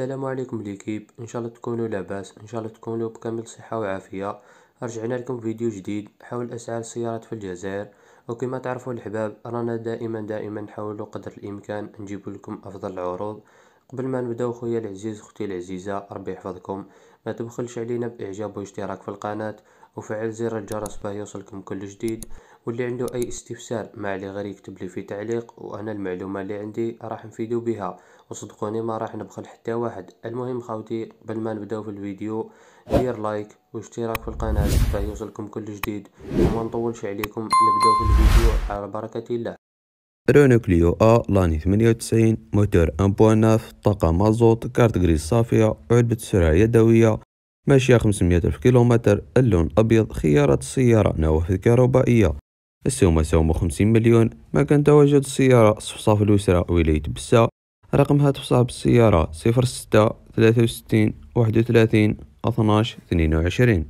السلام عليكم ليكيب ان شاء الله تكونوا لاباس ان شاء الله تكونوا بكامل صحه وعافيه رجعنا لكم فيديو جديد حول اسعار السيارات في الجزائر وكما تعرفوا الحباب رانا دائما دائما نحاول قدر الامكان نجيب لكم افضل العروض قبل ما نبداو خويا العزيز اختي العزيزه ربي يحفظكم ما تبخلش علينا باعجاب واشتراك في القناه وفعل زر الجرس باه يوصلكم كل جديد واللي عنده اي استفسار ما عليه غير يكتب لي في تعليق وانا المعلومه اللي عندي راح نفيدو بها وصدقوني ما راح نبخل حتى واحد المهم خاوتي قبل ما نبداو في الفيديو دير لايك واشتراك في القناه باش يوصلكم كل جديد وما نطولش عليكم نبداو في الفيديو على بركه الله رونو كليو ا لاني 98 موتور 1.9 طاقة مازوت كارت غريس صافية علبة سرعة يدوية ماشية 500 ألف كيلومتر اللون أبيض خيارات السيارة نوافذ كهربائية السومة سومة خمسين مليون مكان تواجد السيارة صفصاف الوسرة ولاية بسا رقم هاتف صاحب السيارة صفر ستة ستة ثلاثة وستين واحد وثلاثين اثناش اثنين وعشرين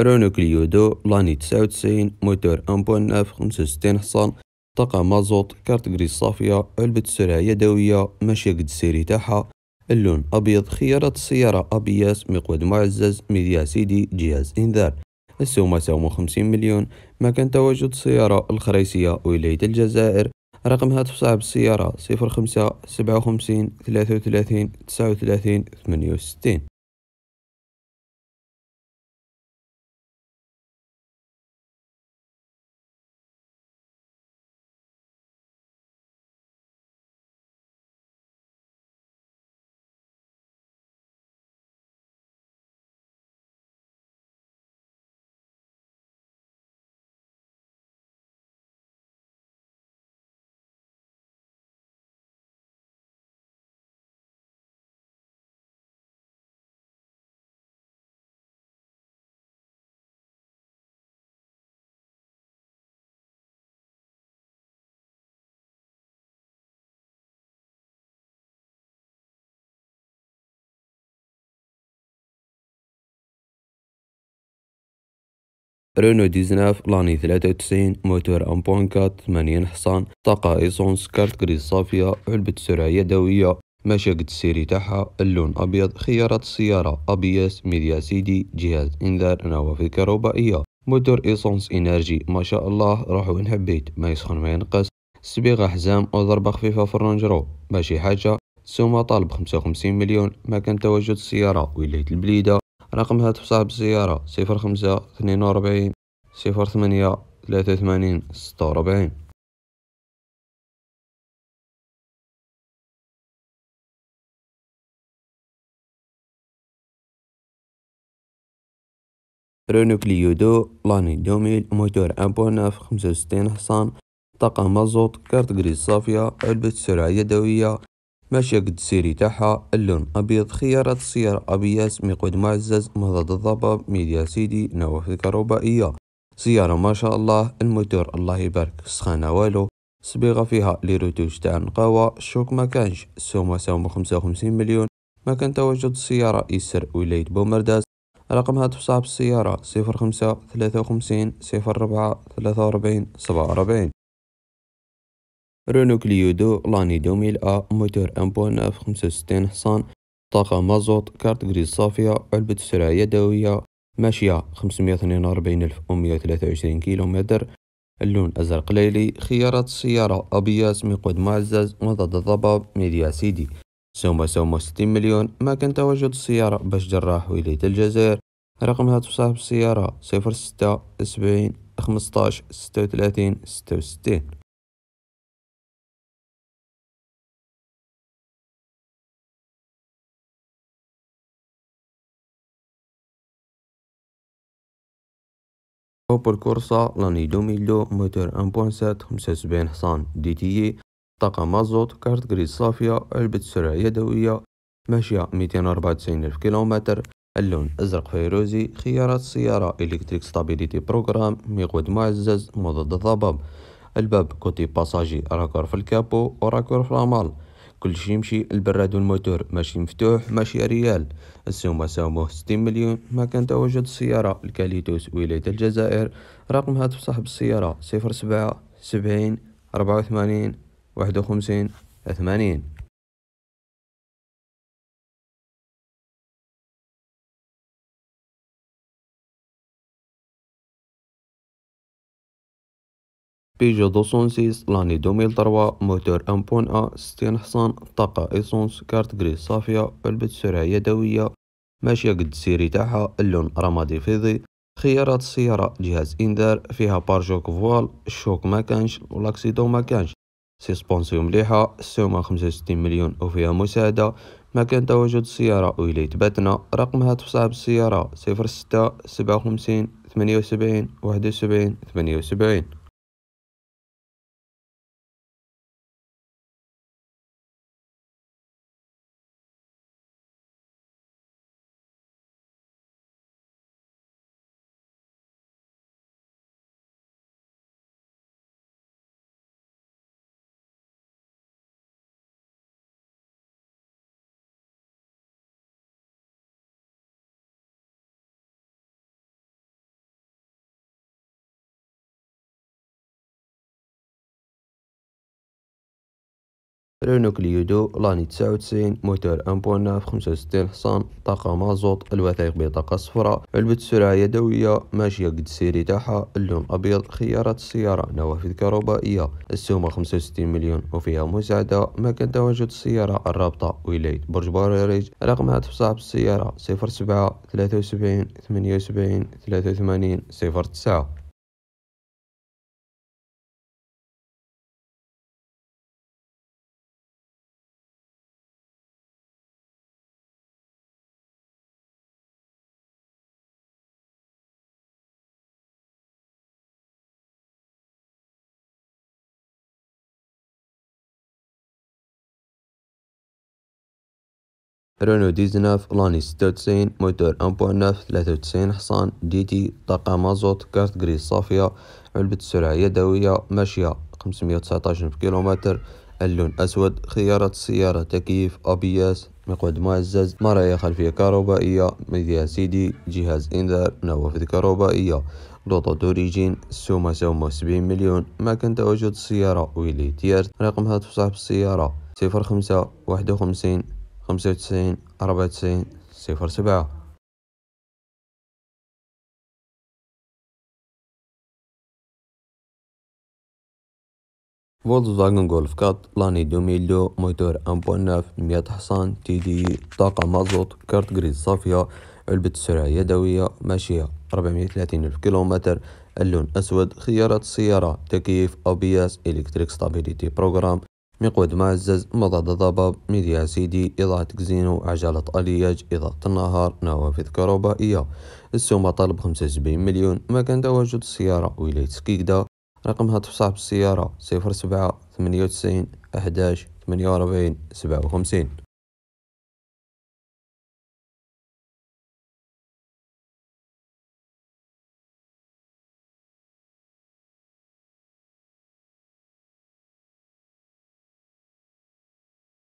رونو كليودو لاني 99 موتور 1.9 65 حصان طاقة مازوت كارت غريز صافية علبة سرعة يدوية ماشية قد السيري تاعها اللون أبيض خيارات السيارة أبياس مقود معزز ميديا سيدي جهاز إنذار السومة سومة 50 مليون مكان تواجد السيارة الخريسية ولاية الجزائر رقم هاتف صاحب السيارة 05 57 33 39 68 رينو ديزناف لاني 93 موتور 1.4 80 حصان طاقة ايسونس كارت غريز صافية علبة سرعة يدوية مشاكة السيري تاعها اللون ابيض خيارات السيارة ابيس ميديا سيدي جهاز انذار نوافذ كهربائية موتور ايسونس انرجي ما شاء الله روح وين حبيت ما يسخن ما ينقص صبيغة حزام وضربة خفيفة في الرونجرو ماشي حاجة سوما طالب 55 مليون مكان تواجد السيارة ولاية البليدة رقم هاتف صاحب السيارة صفر خمسة اثنين وربعين صفر ثمانية ثلاثة وثمانين ستة وربعين رونو كليو دو لاني دوميل موتور خمسة وستين حصان طاقة مازوت كارت غريز صافية علبة سرعة يدوية ماشية قد سيري تاعها اللون أبيض خيارات السيارة أبياس مقود معزز مضاد الضباب ميديا سيدي نوافذ كهربائية سيارة ما شاء الله الموتور الله يبارك سخانة والو صبيغة فيها لي روتوش تاع نقاوة الشوك ما كانش السومة سومة خمسة وخمسين مليون ما كان تواجد السيارة يسر ولاية بومرداس رقم هاتف صاحب السيارة صفر خمسة ثلاثة وخمسين صفر ربعة ثلاثة وربعين سبعة وربعين رونو كليودو لاني 2000 موتور 1.9 65 حصان طاقة مازوت كارت غريز صافية علبة سرعة يدوية ماشية 542123 كيلومتر اللون أزرق ليلي خيارات السيارة أبياس مقود معزز مضاد الضباب ميديا سيدي سومة سومة 60 مليون كان تواجد السيارة باش جراح ولاية الجزائر رقم هاتف صاحب السيارة 06 70 15 36 66 أوبل كورسا لاني دوميلو موتور 1.7 75 حصان دي تي طاقة مازوت كارت غريز صافية علبة سرعة يدوية ماشية 294 ألف كيلومتر اللون أزرق فيروزي خيارات السيارة إلكتريك ستابيليتي بروغرام ميقود معزز مضاد الضباب الباب كوتي باساجي راكور في الكابو وراكور في الأمال كل شيء يمشي البراد والموتور ماشي مفتوح ماشي ريال السومة ساوموه 60 مليون مكان تواجد السيارة الكاليتوس ولاية الجزائر رقم هاتف صاحب السيارة صفر سبعة سبعين ربعة 80 واحد ثمانين بيجو بيجا دوسونسيس لاني دوميل تروا موتور ام بون ا إيه، ستين حصان طاقة ايسونس كارت غريز صافية علبة سرعة يدوية ماشية قد السيري تاعها اللون رمادي فيضي خيارات السيارة جهاز انذار فيها بارجوك فوال الشوك ما كانش والاكسيدو ما كانش سيسبونسيو مليحة السومة خمسة وستين مليون وفيها مساعدة مكان تواجد السيارة ولاية باتنا رقمها تفصع بالسيارة صفر ستة سبعة وخمسين ثمانية وسبعين واحد وسبعين ثمانية وسبعين رينو كليودو لاني تسعة وتسعين موتور 1.9 65 خمسة وستين حصان طاقة مازوط الوثائق بطاقة صفراء علبة سرعة يدوية ماشية قد السيري تاعها اللون أبيض خيارات السيارة نوافذ كهربائية السومة خمسة وستين مليون وفيها مساعدة مكان تواجد السيارة الرابطة ولاية برج باريريج رقم هاتف صاحب السيارة صفر سبعة ثلاثة وسبعين ثمانية وسبعين ثلاثة وثمانين صفر تسعة رونو ديزناف لاني ستة وتسعين موتور أنبواناف ثلاثة وتسعين حصان دي تي طاقة مازوت كارت غريز صافية علبة سرعة يدوية ماشية خمسمية وتسعتاش ألف كيلومتر اللون أسود خيارات السيارة تكييف أبياس مقود معزز مرايا خلفية كهربائية ميديا سيدي جهاز إنذار نوافذ كهربائية لوطة دوريجين سوما سومة سبعين مليون مكان تواجد السيارة ويلي تيرت رقم هاتف صاحب السيارة صفر خمسة واحد وخمسين خمسة وتسعين أربعة وتسعين صفر سبعة فولكسفاجن غولف كات لاني 2002 موتور 1.9 100 حصان تي دي طاقة مازوت كارت جريد صافية علبة سرعة يدوية ماشية 430 ألف كيلومتر اللون أسود خيارات السيارة تكييف أو بي إس إلكتريك ستابيليتي بروغرام مقود معزز مضاد ضباب ميديا سيدي إضاءة كزينو عجلة ألياج إضاءة النهار نوافذ كهربائية السومة طلب خمسة وسبعين مليون مكان تواجد السيارة ولاية سكيكدا رقم هاتف صاحب السيارة صفر سبعة ثمانية وتسعين أحداش ثمانية وأربعين سبعة وخمسين